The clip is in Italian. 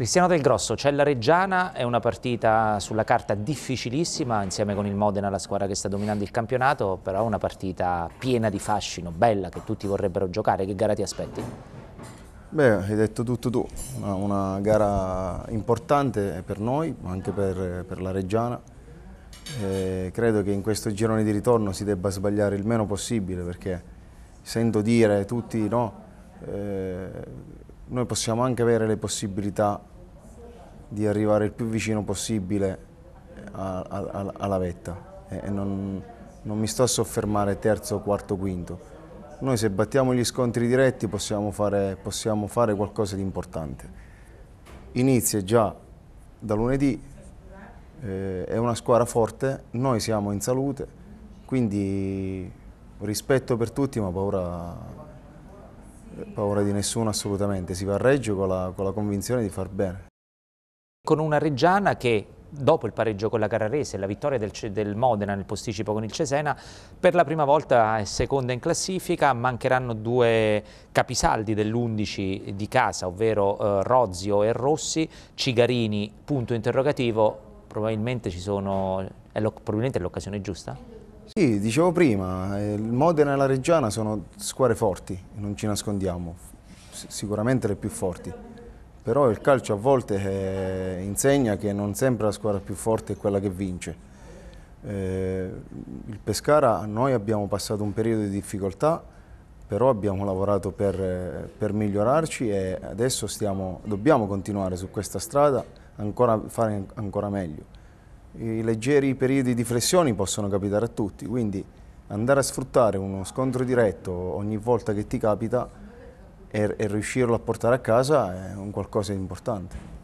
Cristiano Del Grosso, Cella Reggiana è una partita sulla carta difficilissima insieme con il Modena, la squadra che sta dominando il campionato, però una partita piena di fascino, bella, che tutti vorrebbero giocare. Che gara ti aspetti? Beh, hai detto tutto tu, una, una gara importante per noi, ma anche per, per la Reggiana. E credo che in questo girone di ritorno si debba sbagliare il meno possibile perché sento dire tutti no, eh, noi possiamo anche avere le possibilità di arrivare il più vicino possibile a, a, a, alla vetta e, e non, non, mi sto a soffermare terzo, quarto, quinto. Noi se battiamo gli scontri diretti possiamo fare, possiamo fare qualcosa di importante. Inizia già da lunedì, eh, è una squadra forte, noi siamo in salute, quindi rispetto per tutti ma paura paura di nessuno assolutamente, si va a Reggio con la, con la convinzione di far bene con una Reggiana che dopo il pareggio con la Carrarese e la vittoria del, del, Modena nel posticipo con il Cesena, per la prima volta è seconda in classifica, mancheranno due capisaldi dell'11 di casa, ovvero eh, Rozio e Rossi, Cigarini, punto interrogativo, probabilmente, sono, è l'occasione giusta? Sì, dicevo prima, eh, il Modena e la Reggiana sono squadre forti, non ci nascondiamo, sicuramente le più forti però il calcio a volte eh, insegna che non sempre la squadra più forte è quella che vince. Eh, il Pescara, noi abbiamo passato un periodo di difficoltà, però abbiamo lavorato per, per migliorarci e adesso stiamo, dobbiamo continuare su questa strada, ancora, fare ancora meglio. I leggeri periodi di flessioni possono capitare a tutti, quindi andare a sfruttare uno scontro diretto ogni volta che ti capita e, e riuscirlo a portare a casa è un qualcosa di importante.